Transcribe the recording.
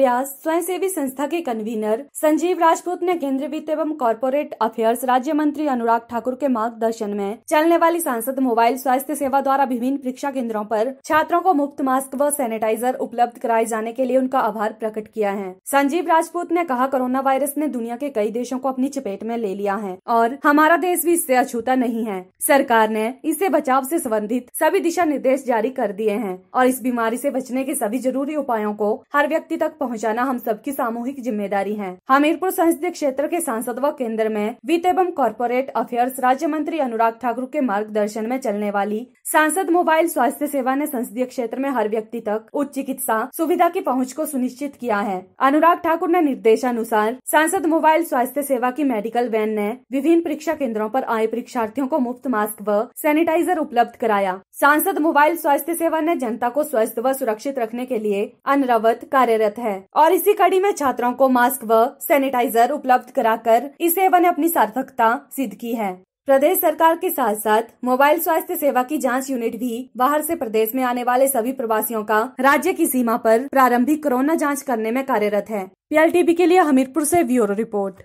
प्रयास स्वयंसेवी संस्था के कन्वीनर संजीव राजपूत ने केंद्रीय वित्त एवं कॉरपोरेट अफेयर्स राज्य मंत्री अनुराग ठाकुर के मार्गदर्शन में चलने वाली सांसद मोबाइल स्वास्थ्य सेवा द्वारा विभिन्न परीक्षा केंद्रों पर छात्रों को मुफ्त मास्क व सैनिटाइजर उपलब्ध कराए जाने के लिए उनका आभार प्रकट किया है संजीव राजपूत ने कहा कोरोना वायरस ने दुनिया के कई देशों को अपनी चपेट में ले लिया है और हमारा देश भी इससे अछूता नहीं है सरकार ने इससे बचाव से संबंधित सभी दिशा निर्देश जारी कर दिए हैं और इस बीमारी से बचने के सभी जरूरी उपायों को हर व्यक्ति तक पहुँच पहुंचाना हम सबकी सामूहिक जिम्मेदारी है हमीरपुर संसदीय क्षेत्र के सांसद व केंद्र में वित्त एवं कॉरपोरेट अफेयर्स राज्य मंत्री अनुराग ठाकुर के मार्गदर्शन में चलने वाली सांसद मोबाइल स्वास्थ्य सेवा ने संसदीय क्षेत्र में हर व्यक्ति तक उच्च चिकित्सा सुविधा की पहुँच को सुनिश्चित किया है अनुराग ठाकुर ने निर्देशानुसार सांसद मोबाइल स्वास्थ्य सेवा की मेडिकल वैन ने विभिन्न परीक्षा केंद्रों पर आए परीक्षार्थियों को मुफ्त मास्क व सैनिटाइजर उपलब्ध कराया सांसद मोबाइल स्वास्थ्य सेवा ने जनता को स्वस्थ व सुरक्षित रखने के लिए अनरवत कार्यरत है और इसी कड़ी में छात्रों को मास्क व सैनिटाइजर उपलब्ध कराकर इस सेवा ने अपनी सार्थकता सिद्ध की है प्रदेश सरकार के साथ साथ मोबाइल स्वास्थ्य सेवा की जांच यूनिट भी बाहर से प्रदेश में आने वाले सभी प्रवासियों का राज्य की सीमा पर प्रारंभिक कोरोना जांच करने में कार्यरत है पीएलटीबी के लिए हमीरपुर से ब्यूरो रिपोर्ट